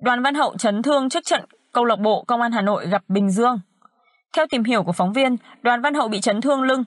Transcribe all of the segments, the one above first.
Đoàn Văn Hậu chấn thương trước trận câu lạc bộ Công an Hà Nội gặp Bình Dương. Theo tìm hiểu của phóng viên, Đoàn Văn Hậu bị chấn thương lưng.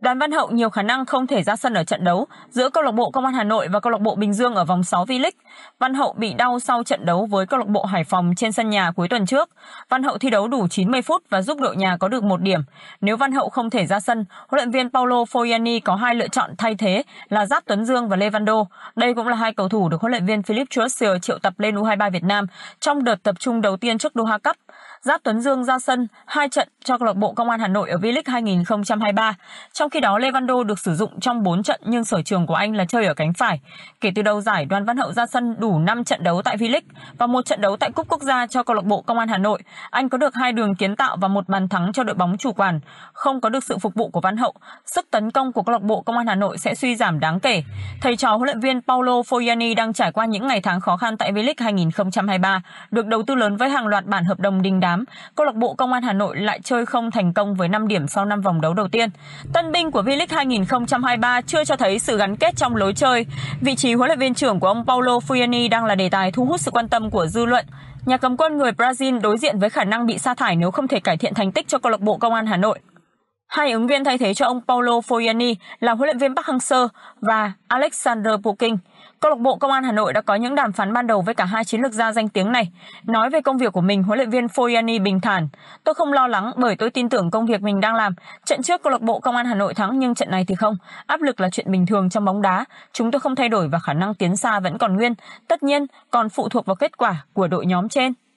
Đoàn Văn Hậu nhiều khả năng không thể ra sân ở trận đấu giữa câu lạc bộ Công an Hà Nội và câu lạc bộ Bình Dương ở vòng 6 V-League Văn Hậu bị đau sau trận đấu với câu lạc bộ Hải Phòng trên sân nhà cuối tuần trước. Văn Hậu thi đấu đủ 90 phút và giúp đội nhà có được một điểm. Nếu Văn Hậu không thể ra sân, huấn luyện viên Paulo Foyani có hai lựa chọn thay thế là Giáp Tuấn Dương và Lê Văn Levando. Đây cũng là hai cầu thủ được huấn luyện viên Philip Chuster triệu tập lên U23 Việt Nam trong đợt tập trung đầu tiên trước Doha Cup. Giáp Tuấn Dương ra sân hai trận cho câu lạc bộ Công an Hà Nội ở V-League 2023. Trong khi đó, Lê Văn Levando được sử dụng trong 4 trận nhưng sở trường của anh là chơi ở cánh phải. Kể từ đầu giải, Đoàn Văn Hậu ra sân đủ 5 trận đấu tại V-League và một trận đấu tại Cúp Quốc gia cho câu lạc bộ Công an Hà Nội, anh có được hai đường kiến tạo và một bàn thắng cho đội bóng chủ quản. Không có được sự phục vụ của Văn Hậu, sức tấn công của câu lạc bộ Công an Hà Nội sẽ suy giảm đáng kể. Thầy trò huấn luyện viên Paulo Foyani đang trải qua những ngày tháng khó khăn tại V-League 2023, được đầu tư lớn với hàng loạt bản hợp đồng đình đám. Câu lạc bộ Công an Hà Nội lại chơi không thành công với 5 điểm sau 5 vòng đấu đầu tiên. Tân binh của V-League 2023 chưa cho thấy sự gắn kết trong lối chơi. Vị trí huấn luyện viên trưởng của ông Paulo Fuyani đang là đề tài thu hút sự quan tâm của dư luận. Nhà cầm quân người Brazil đối diện với khả năng bị sa thải nếu không thể cải thiện thành tích cho câu lạc bộ Công an Hà Nội. Hai ứng viên thay thế cho ông Paulo Foyani là huấn luyện viên Park Hang-seo và Alexander Pukin. Câu lạc bộ Công an Hà Nội đã có những đàm phán ban đầu với cả hai chiến lược gia danh tiếng này. Nói về công việc của mình, huấn luyện viên Foyani bình thản. Tôi không lo lắng bởi tôi tin tưởng công việc mình đang làm. Trận trước câu lạc bộ Công an Hà Nội thắng nhưng trận này thì không. Áp lực là chuyện bình thường trong bóng đá. Chúng tôi không thay đổi và khả năng tiến xa vẫn còn nguyên. Tất nhiên còn phụ thuộc vào kết quả của đội nhóm trên.